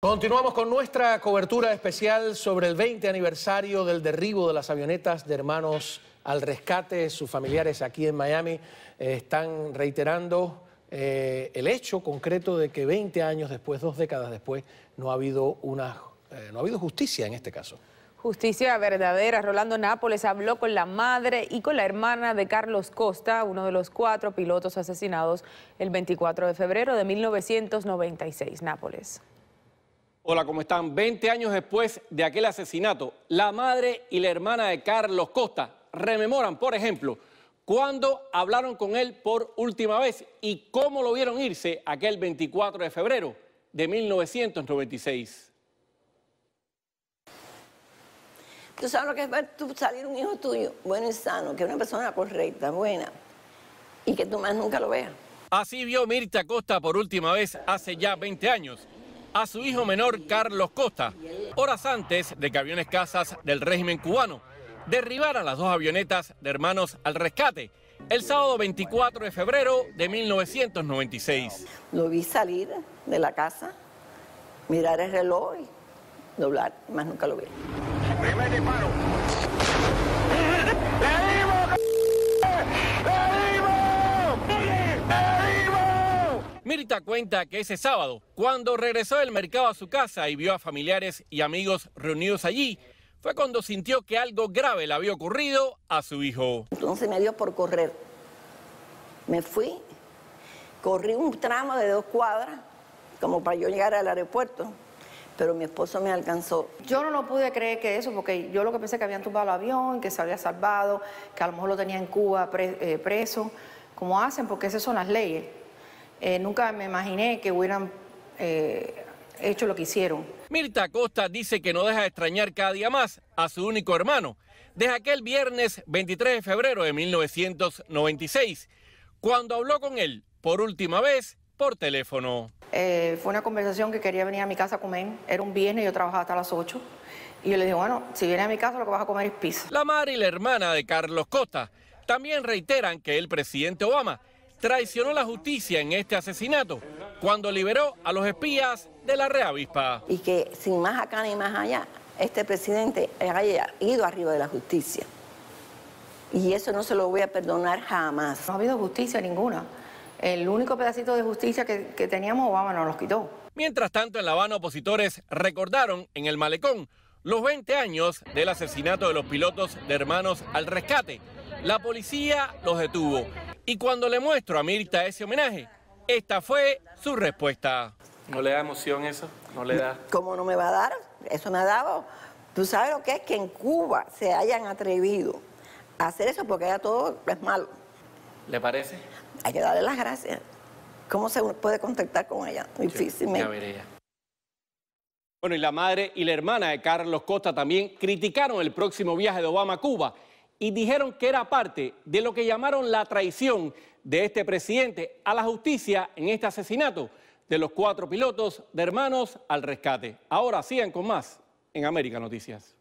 Continuamos con nuestra cobertura especial sobre el 20 aniversario del derribo de las avionetas de hermanos al rescate. Sus familiares aquí en Miami eh, están reiterando eh, el hecho concreto de que 20 años después, dos décadas después, no ha habido, una, eh, no ha habido justicia en este caso. Justicia verdadera. Rolando Nápoles habló con la madre y con la hermana de Carlos Costa, uno de los cuatro pilotos asesinados el 24 de febrero de 1996. Nápoles. Hola, ¿cómo están? 20 años después de aquel asesinato, la madre y la hermana de Carlos Costa rememoran, por ejemplo, cuando hablaron con él por última vez y cómo lo vieron irse aquel 24 de febrero de 1996. Tú sabes lo que es ver salir un hijo tuyo, bueno y sano, que es una persona correcta, buena, y que tú más nunca lo veas. Así vio Mirta Costa por última vez hace ya 20 años a su hijo menor Carlos Costa, horas antes de que aviones casas del régimen cubano derribaran las dos avionetas de Hermanos al Rescate el sábado 24 de febrero de 1996. Lo vi salir de la casa, mirar el reloj y doblar, más nunca lo vi. Primer disparo. cuenta que ese sábado, cuando regresó del mercado a su casa y vio a familiares y amigos reunidos allí, fue cuando sintió que algo grave le había ocurrido a su hijo. Entonces me dio por correr. Me fui, corrí un tramo de dos cuadras, como para yo llegar al aeropuerto, pero mi esposo me alcanzó. Yo no lo pude creer que eso, porque yo lo que pensé que habían tumbado el avión, que se había salvado, que a lo mejor lo tenía en Cuba eh, preso, como hacen, porque esas son las leyes. Eh, nunca me imaginé que hubieran eh, hecho lo que hicieron. Mirta Costa dice que no deja de extrañar cada día más a su único hermano, desde aquel viernes 23 de febrero de 1996, cuando habló con él por última vez por teléfono. Eh, fue una conversación que quería venir a mi casa a comer. Era un viernes, yo trabajaba hasta las 8. Y yo le dije, bueno, si vienes a mi casa lo que vas a comer es pizza. La madre y la hermana de Carlos Costa también reiteran que el presidente Obama traicionó la justicia en este asesinato cuando liberó a los espías de la reavispa. Y que sin más acá ni más allá, este presidente haya ido arriba de la justicia. Y eso no se lo voy a perdonar jamás. No ha habido justicia ninguna. El único pedacito de justicia que, teníamos Obama nos los quitó. Mientras tanto, en La Habana, opositores recordaron en el malecón los 20 años del asesinato de los pilotos de Hermanos al Rescate. La policía los detuvo y cuando le muestro a Mirta ese homenaje, esta fue su respuesta. ¿No le da emoción eso? ¿No le da? ¿Cómo no me va a dar? Eso me ha dado. Tú sabes lo que es que en Cuba se hayan atrevido a hacer eso porque ya todo es malo. ¿Le parece? Hay que darle las gracias. ¿Cómo se puede contactar con ella? Difícilmente. Ya Bueno, y la madre y la hermana de Carlos Costa también criticaron el próximo viaje de Obama a Cuba y dijeron que era parte de lo que llamaron la traición de este presidente a la justicia en este asesinato de los cuatro pilotos de Hermanos al Rescate. Ahora sigan con más en América Noticias.